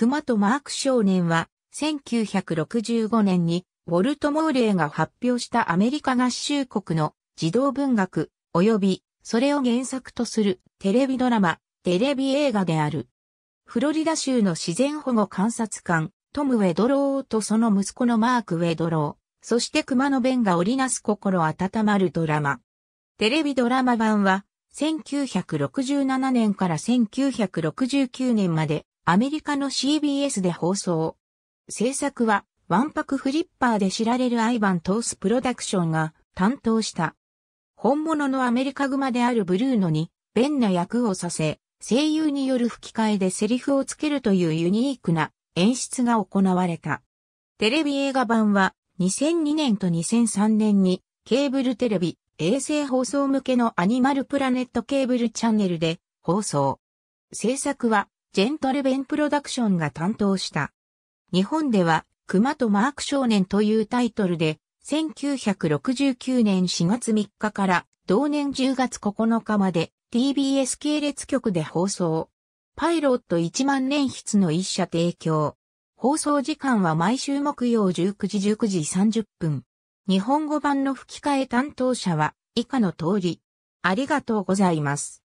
熊とマーク少年は、1965年に、ウォルト・モーレーが発表したアメリカ合衆国の児童文学、及び、それを原作とするテレビドラマ、テレビ映画である。フロリダ州の自然保護観察官、トム・ウェドローとその息子のマーク・ウェドロー、そして熊の弁が織りなす心温まるドラマ。テレビドラマ版は、1967年から1969年までアメリカの CBS で放送。制作は、ワンパクフリッパーで知られるアイバン・トースプロダクションが担当した。本物のアメリカグマであるブルーノに、ベンな役をさせ、声優による吹き替えでセリフをつけるというユニークな演出が行われた。テレビ映画版は2002年と2003年にケーブルテレビ、衛星放送向けのアニマルプラネットケーブルチャンネルで放送。制作はジェントルベンプロダクションが担当した。日本では、熊とマーク少年というタイトルで、1969年4月3日から同年10月9日まで TBS 系列局で放送。パイロット1万年筆の一社提供。放送時間は毎週木曜19時19時30分。日本語版の吹き替え担当者は以下の通り。ありがとうございます。